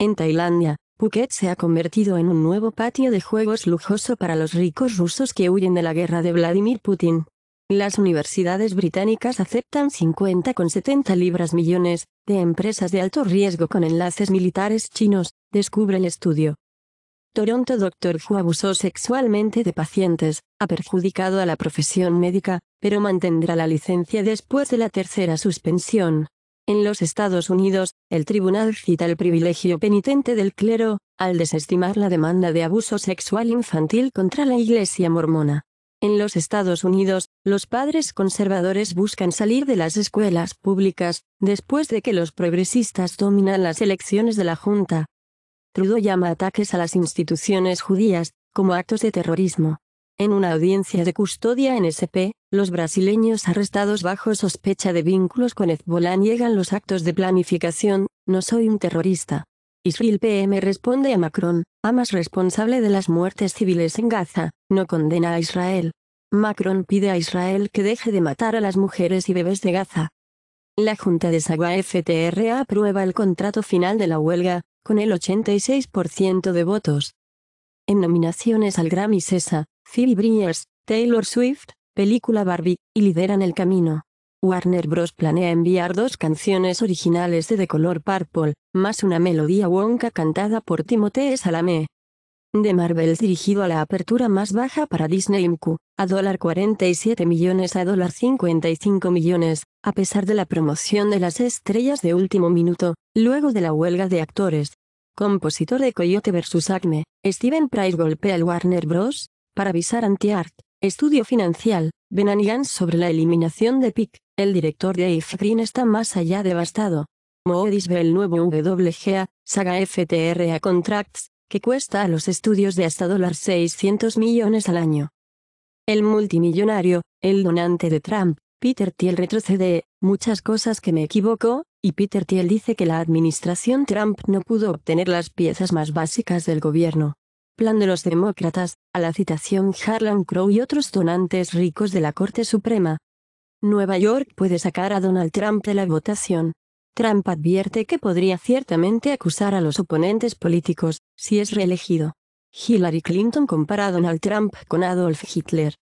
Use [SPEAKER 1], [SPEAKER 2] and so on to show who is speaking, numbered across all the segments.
[SPEAKER 1] En Tailandia, Phuket se ha convertido en un nuevo patio de juegos lujoso para los ricos rusos que huyen de la guerra de Vladimir Putin. Las universidades británicas aceptan 50 con 70 libras millones de empresas de alto riesgo con enlaces militares chinos, descubre el estudio. Toronto Doctor Who abusó sexualmente de pacientes, ha perjudicado a la profesión médica, pero mantendrá la licencia después de la tercera suspensión. En los Estados Unidos, el tribunal cita el privilegio penitente del clero, al desestimar la demanda de abuso sexual infantil contra la Iglesia mormona. En los Estados Unidos, los padres conservadores buscan salir de las escuelas públicas, después de que los progresistas dominan las elecciones de la Junta. Trudeau llama ataques a las instituciones judías, como actos de terrorismo. En una audiencia de custodia en SP, los brasileños arrestados bajo sospecha de vínculos con Hezbollah niegan los actos de planificación, no soy un terrorista. Israel PM responde a Macron, más responsable de las muertes civiles en Gaza, no condena a Israel. Macron pide a Israel que deje de matar a las mujeres y bebés de Gaza. La Junta de Sagua FTRA aprueba el contrato final de la huelga, con el 86% de votos. En nominaciones al Grammy César, Phil Briers, Taylor Swift, película Barbie, y lideran el camino. Warner Bros. planea enviar dos canciones originales de The Color Purple, más una melodía Wonka cantada por Timothée Salamé. De Marvel dirigido a la apertura más baja para Disney Inc., a $47 millones a $55 millones, a pesar de la promoción de las estrellas de último minuto, luego de la huelga de actores. Compositor de Coyote vs. Acme, Steven Price golpea al Warner Bros. para avisar anti-art. Estudio financial, Benanigan sobre la eliminación de PIC, el director de if Green está más allá devastado. Moody's ve el nuevo WGA, saga FTRA Contracts, que cuesta a los estudios de hasta $600 millones al año. El multimillonario, el donante de Trump, Peter Thiel retrocede, muchas cosas que me equivoco, y Peter Thiel dice que la administración Trump no pudo obtener las piezas más básicas del gobierno plan de los demócratas, a la citación Harlan Crow y otros donantes ricos de la Corte Suprema. Nueva York puede sacar a Donald Trump de la votación. Trump advierte que podría ciertamente acusar a los oponentes políticos, si es reelegido. Hillary Clinton compara a Donald Trump con Adolf Hitler.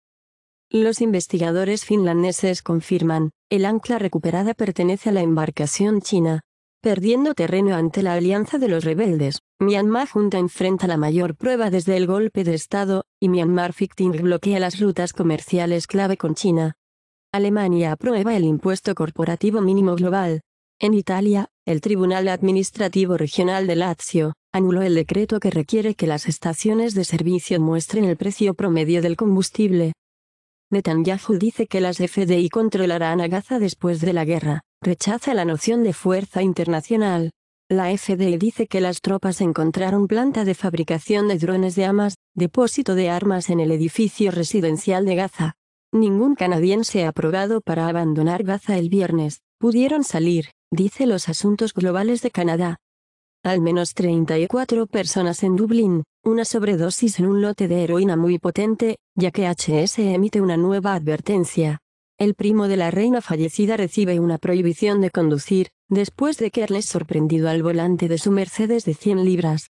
[SPEAKER 1] Los investigadores finlandeses confirman, el ancla recuperada pertenece a la embarcación china, perdiendo terreno ante la alianza de los rebeldes. Myanmar Junta enfrenta la mayor prueba desde el golpe de Estado, y Myanmar Ficting bloquea las rutas comerciales clave con China. Alemania aprueba el impuesto corporativo mínimo global. En Italia, el Tribunal Administrativo Regional de Lazio anuló el decreto que requiere que las estaciones de servicio muestren el precio promedio del combustible. Netanyahu dice que las FDI controlarán a Gaza después de la guerra, rechaza la noción de fuerza internacional. La FDI dice que las tropas encontraron planta de fabricación de drones de amas, depósito de armas en el edificio residencial de Gaza. Ningún canadiense ha aprobado para abandonar Gaza el viernes, pudieron salir, dice los asuntos globales de Canadá. Al menos 34 personas en Dublín, una sobredosis en un lote de heroína muy potente, ya que HS emite una nueva advertencia, el primo de la reina fallecida recibe una prohibición de conducir, después de que es sorprendido al volante de su Mercedes de 100 libras.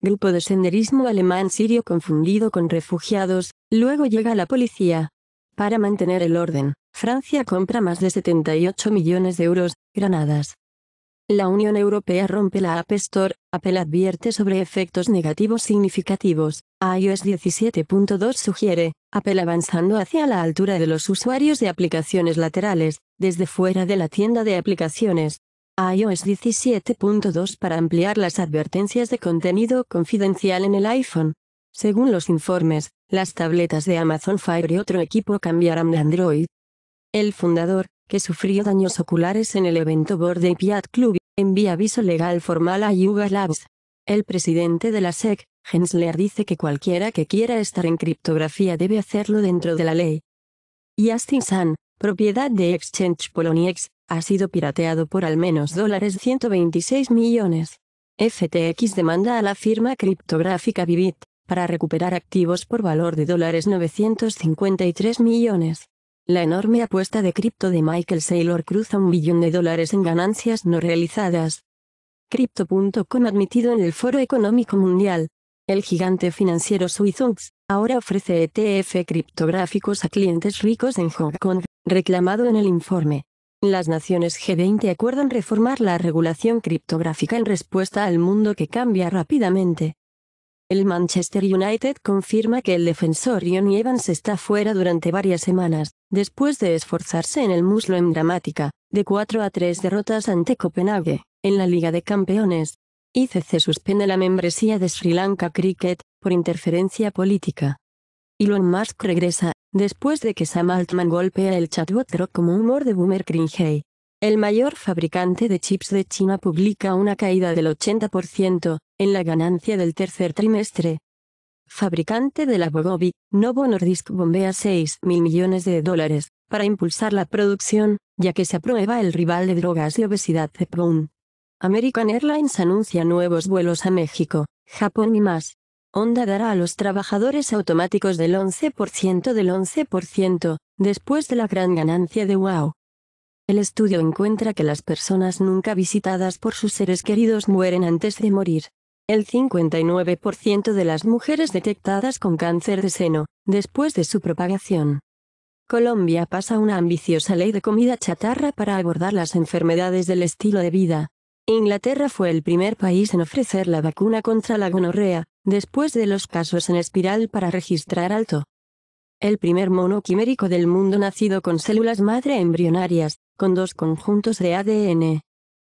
[SPEAKER 1] Grupo de senderismo alemán sirio confundido con refugiados, luego llega la policía. Para mantener el orden, Francia compra más de 78 millones de euros, granadas. La Unión Europea rompe la App Store, Apple advierte sobre efectos negativos significativos iOS 17.2 sugiere, Apple avanzando hacia la altura de los usuarios de aplicaciones laterales, desde fuera de la tienda de aplicaciones. iOS 17.2 para ampliar las advertencias de contenido confidencial en el iPhone. Según los informes, las tabletas de Amazon Fire y otro equipo cambiarán de Android. El fundador, que sufrió daños oculares en el evento Board Piat Club, envía aviso legal formal a Yuga Labs. El presidente de la SEC, Hensler dice que cualquiera que quiera estar en criptografía debe hacerlo dentro de la ley. Justin Sun, propiedad de Exchange Poloniex, ha sido pirateado por al menos dólares 126 millones. FTX demanda a la firma criptográfica Vivid, para recuperar activos por valor de dólares 953 millones. La enorme apuesta de cripto de Michael Saylor cruza un billón de dólares en ganancias no realizadas. Crypto.com admitido en el Foro Económico Mundial, el gigante financiero Suizunx, ahora ofrece ETF criptográficos a clientes ricos en Hong Kong, reclamado en el informe. Las naciones G20 acuerdan reformar la regulación criptográfica en respuesta al mundo que cambia rápidamente. El Manchester United confirma que el defensor Ion Evans está fuera durante varias semanas, después de esforzarse en el muslo en dramática, de 4 a 3 derrotas ante Copenhague, en la Liga de Campeones. ICC suspende la membresía de Sri Lanka Cricket, por interferencia política. Elon Musk regresa, después de que Sam Altman golpea el chatbot como humor de boomer Cringey. El mayor fabricante de chips de China publica una caída del 80% en la ganancia del tercer trimestre. Fabricante de la Bogobi, Novo Nordisk bombea 6 mil millones de dólares para impulsar la producción, ya que se aprueba el rival de drogas y obesidad Zepbound. American Airlines anuncia nuevos vuelos a México, Japón y más. Honda dará a los trabajadores automáticos del 11% del 11%, después de la gran ganancia de WOW. El estudio encuentra que las personas nunca visitadas por sus seres queridos mueren antes de morir. El 59% de las mujeres detectadas con cáncer de seno, después de su propagación. Colombia pasa una ambiciosa ley de comida chatarra para abordar las enfermedades del estilo de vida, Inglaterra fue el primer país en ofrecer la vacuna contra la gonorrea, después de los casos en espiral para registrar alto. El primer mono quimérico del mundo nacido con células madre embrionarias, con dos conjuntos de ADN.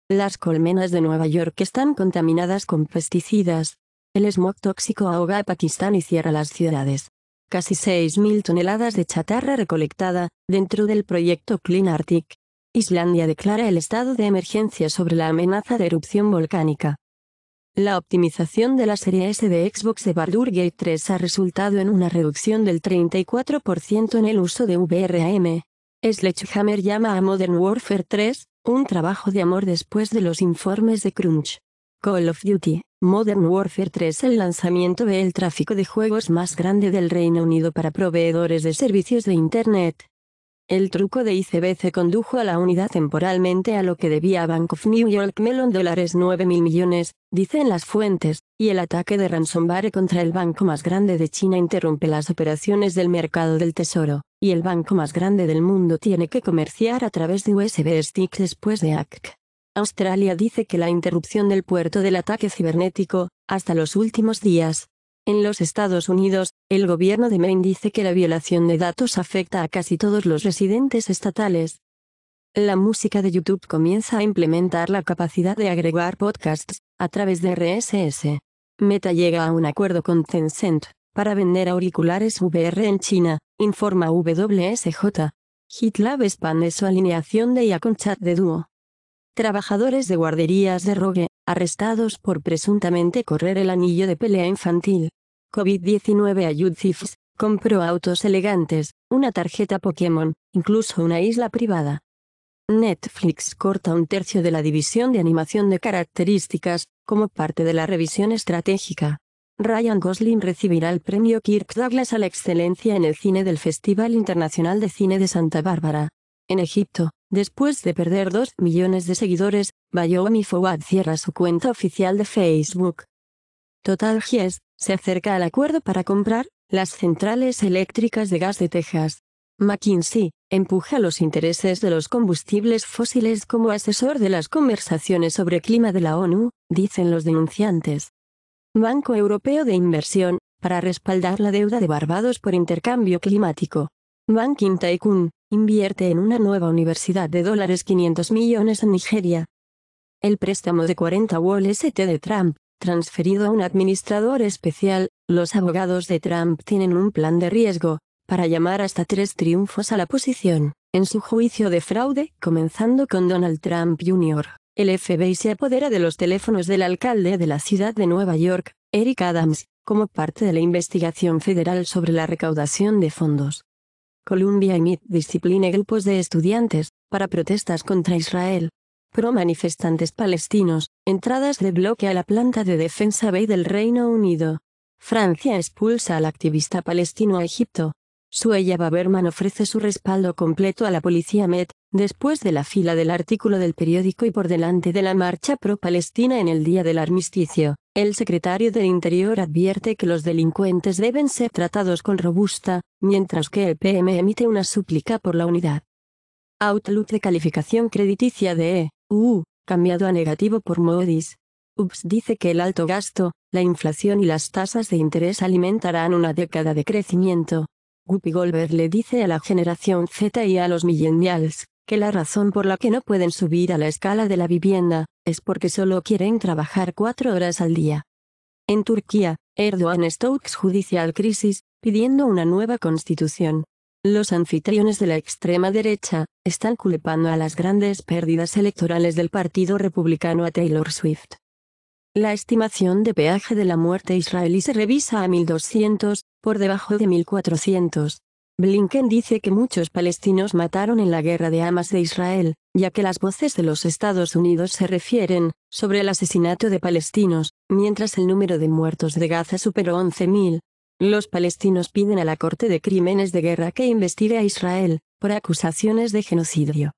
[SPEAKER 1] Las colmenas de Nueva York están contaminadas con pesticidas. El smog tóxico ahoga a Pakistán y cierra las ciudades. Casi 6.000 toneladas de chatarra recolectada, dentro del proyecto Clean Arctic, Islandia declara el estado de emergencia sobre la amenaza de erupción volcánica. La optimización de la serie S de Xbox de Bardur Gate 3 ha resultado en una reducción del 34% en el uso de VRAM. Sledgehammer llama a Modern Warfare 3, un trabajo de amor después de los informes de Crunch. Call of Duty, Modern Warfare 3 El lanzamiento ve el tráfico de juegos más grande del Reino Unido para proveedores de servicios de Internet. El truco de ICBC condujo a la unidad temporalmente a lo que debía Bank of New York Mellon dólares 9 mil millones, dicen las fuentes, y el ataque de ransomware contra el banco más grande de China interrumpe las operaciones del mercado del tesoro, y el banco más grande del mundo tiene que comerciar a través de USB sticks después de ACC. Australia dice que la interrupción del puerto del ataque cibernético, hasta los últimos días, en los Estados Unidos, el gobierno de Maine dice que la violación de datos afecta a casi todos los residentes estatales. La música de YouTube comienza a implementar la capacidad de agregar podcasts, a través de RSS. Meta llega a un acuerdo con Tencent, para vender auriculares VR en China, informa WSJ. HitLab expande su alineación de IA con chat de dúo. Trabajadores de guarderías de Rogue, arrestados por presuntamente correr el anillo de pelea infantil. COVID-19 a Thieves, compró autos elegantes, una tarjeta Pokémon, incluso una isla privada. Netflix corta un tercio de la división de animación de características, como parte de la revisión estratégica. Ryan Gosling recibirá el premio Kirk Douglas a la excelencia en el cine del Festival Internacional de Cine de Santa Bárbara. En Egipto, después de perder 2 millones de seguidores, Bayoumi Fouad cierra su cuenta oficial de Facebook. Total Gies, se acerca al acuerdo para comprar las centrales eléctricas de gas de Texas. McKinsey, empuja los intereses de los combustibles fósiles como asesor de las conversaciones sobre clima de la ONU, dicen los denunciantes. Banco Europeo de Inversión, para respaldar la deuda de Barbados por intercambio climático. Banking Tycoon, invierte en una nueva universidad de dólares 500 millones en Nigeria. El préstamo de 40 Street de Trump, transferido a un administrador especial, los abogados de Trump tienen un plan de riesgo, para llamar hasta tres triunfos a la posición, en su juicio de fraude, comenzando con Donald Trump Jr. El FBI se apodera de los teléfonos del alcalde de la ciudad de Nueva York, Eric Adams, como parte de la investigación federal sobre la recaudación de fondos Columbia y MIT disciplina grupos de estudiantes, para protestas contra Israel. Pro manifestantes palestinos, entradas de bloque a la planta de defensa Bay del Reino Unido. Francia expulsa al activista palestino a Egipto. Suella Baberman ofrece su respaldo completo a la policía Met, después de la fila del artículo del periódico y por delante de la marcha pro-palestina en el día del armisticio. El secretario del Interior advierte que los delincuentes deben ser tratados con robusta, mientras que el PM emite una súplica por la unidad. Outlook de calificación crediticia de E, U, cambiado a negativo por Moody's. UPS dice que el alto gasto, la inflación y las tasas de interés alimentarán una década de crecimiento. Guppy Goldberg le dice a la generación Z y a los millennials, que la razón por la que no pueden subir a la escala de la vivienda, es porque solo quieren trabajar cuatro horas al día. En Turquía, Erdogan Stokes judicial crisis, pidiendo una nueva constitución. Los anfitriones de la extrema derecha, están culpando a las grandes pérdidas electorales del Partido Republicano a Taylor Swift. La estimación de peaje de la muerte israelí se revisa a 1.200, por debajo de 1.400, Blinken dice que muchos palestinos mataron en la guerra de Hamas de Israel, ya que las voces de los Estados Unidos se refieren, sobre el asesinato de palestinos, mientras el número de muertos de Gaza superó 11.000. Los palestinos piden a la Corte de Crímenes de Guerra que investigue a Israel, por acusaciones de genocidio.